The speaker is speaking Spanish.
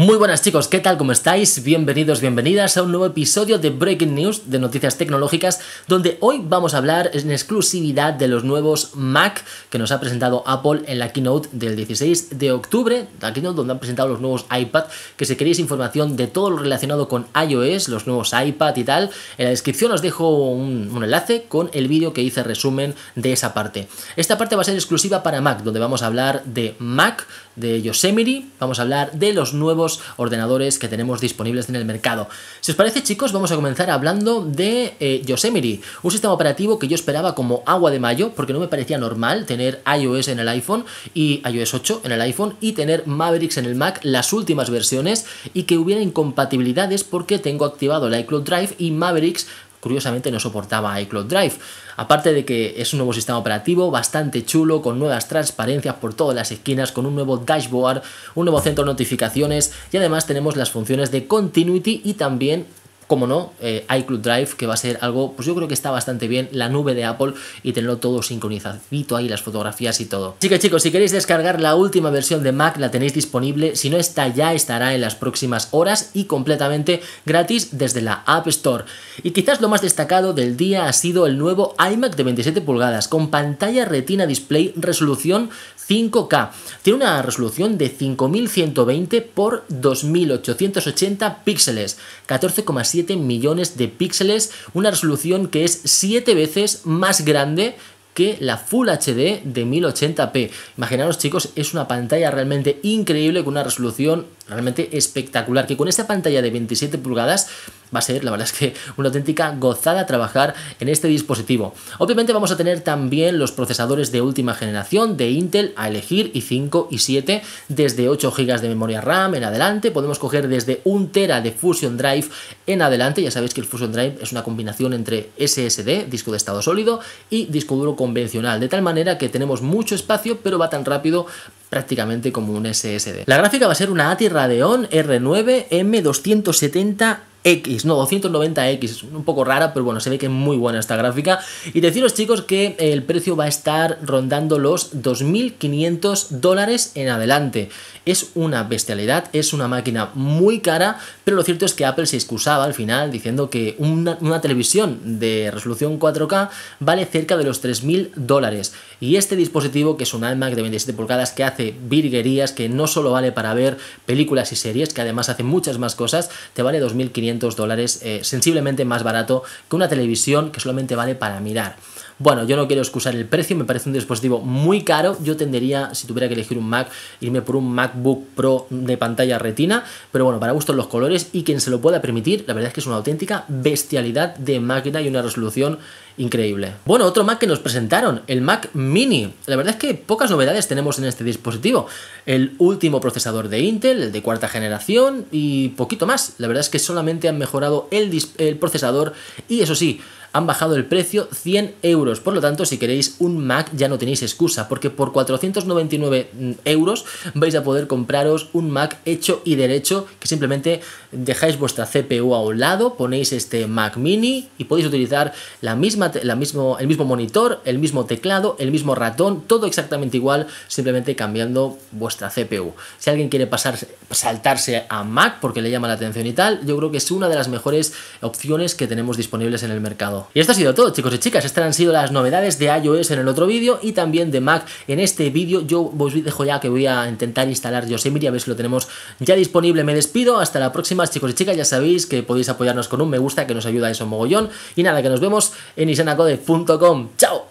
Muy buenas chicos, ¿qué tal? ¿Cómo estáis? Bienvenidos, bienvenidas a un nuevo episodio de Breaking News de Noticias Tecnológicas, donde hoy vamos a hablar en exclusividad de los nuevos Mac que nos ha presentado Apple en la keynote del 16 de octubre, la keynote donde han presentado los nuevos iPad, que si queréis información de todo lo relacionado con iOS, los nuevos iPad y tal, en la descripción os dejo un, un enlace con el vídeo que hice resumen de esa parte. Esta parte va a ser exclusiva para Mac, donde vamos a hablar de Mac, de Yosemite, vamos a hablar de los nuevos ordenadores que tenemos disponibles en el mercado. Si os parece chicos, vamos a comenzar hablando de eh, Yosemite, un sistema operativo que yo esperaba como agua de mayo, porque no me parecía normal tener iOS en el iPhone y iOS 8 en el iPhone y tener Mavericks en el Mac, las últimas versiones, y que hubiera incompatibilidades porque tengo activado el iCloud Drive y Mavericks curiosamente no soportaba iCloud Drive. Aparte de que es un nuevo sistema operativo bastante chulo, con nuevas transparencias por todas las esquinas, con un nuevo dashboard, un nuevo centro de notificaciones y además tenemos las funciones de continuity y también como no, eh, iCloud Drive, que va a ser algo, pues yo creo que está bastante bien, la nube de Apple y tenerlo todo sincronizado ahí, las fotografías y todo. Así que chicos, si queréis descargar la última versión de Mac, la tenéis disponible, si no está ya estará en las próximas horas y completamente gratis desde la App Store. Y quizás lo más destacado del día ha sido el nuevo iMac de 27 pulgadas, con pantalla retina display resolución 5K. Tiene una resolución de 5120 por 2880 píxeles, 14,7 millones de píxeles, una resolución que es 7 veces más grande que la Full HD de 1080p. Imaginaros chicos, es una pantalla realmente increíble con una resolución realmente espectacular, que con esta pantalla de 27 pulgadas va a ser, la verdad es que una auténtica gozada trabajar en este dispositivo. Obviamente vamos a tener también los procesadores de última generación de Intel a elegir i5 y 7 desde 8 GB de memoria RAM en adelante, podemos coger desde 1 tera de Fusion Drive en adelante, ya sabéis que el Fusion Drive es una combinación entre SSD, disco de estado sólido y disco duro convencional, de tal manera que tenemos mucho espacio pero va tan rápido prácticamente como un SSD. La gráfica va a ser una ATI Radeon R9 M270 X, no, 290X, es un poco rara, pero bueno, se ve que muy buena esta gráfica. Y deciros chicos que el precio va a estar rondando los 2.500 dólares en adelante. Es una bestialidad, es una máquina muy cara, pero lo cierto es que Apple se excusaba al final diciendo que una, televisión de resolución 4K vale cerca de los 3.000 dólares. Y este dispositivo, que es un iMac de 27 pulgadas que hace virguerías, que no solo vale para ver películas y series, que además hace muchas más cosas, te vale 2.500 dólares, eh, sensiblemente más barato que una televisión que solamente vale para mirar. Bueno, yo no quiero excusar el precio, me parece un dispositivo muy caro. Yo tendería, si tuviera que elegir un Mac, irme por un MacBook Pro de pantalla retina, pero bueno, para gustos los colores y quien se lo pueda permitir, la verdad es que es una auténtica bestialidad de máquina y una resolución increíble. Bueno, otro Mac que nos presentaron, el Mac Mini. La verdad es que pocas novedades tenemos en este dispositivo. El último procesador de Intel, el de cuarta generación y poquito más. La verdad es que solamente han mejorado el, el procesador y eso sí, han bajado el precio 100 euros. Por lo tanto, si queréis un Mac ya no tenéis excusa, porque por 499 mm, euros vais a poder compraros un Mac hecho y derecho, que simplemente dejáis vuestra CPU a un lado, ponéis este Mac mini y podéis utilizar la misma, la mismo, el mismo monitor, el mismo teclado, el mismo ratón, todo exactamente igual, simplemente cambiando vuestra CPU. Si alguien quiere pasar, saltarse a Mac porque le llama la atención y tal, yo creo que es una de las mejores opciones que tenemos disponibles en el mercado y esto ha sido todo chicos y chicas, estas han sido las novedades de iOS en el otro vídeo y también de Mac en este vídeo. Yo os dejo ya que voy a intentar instalar Yosemite, a ver si lo tenemos ya disponible. Me despido, hasta la próxima chicos y chicas, ya sabéis que podéis apoyarnos con un me gusta que nos ayuda a eso mogollón. Y nada, que nos vemos en isanacode.com. ¡Chao!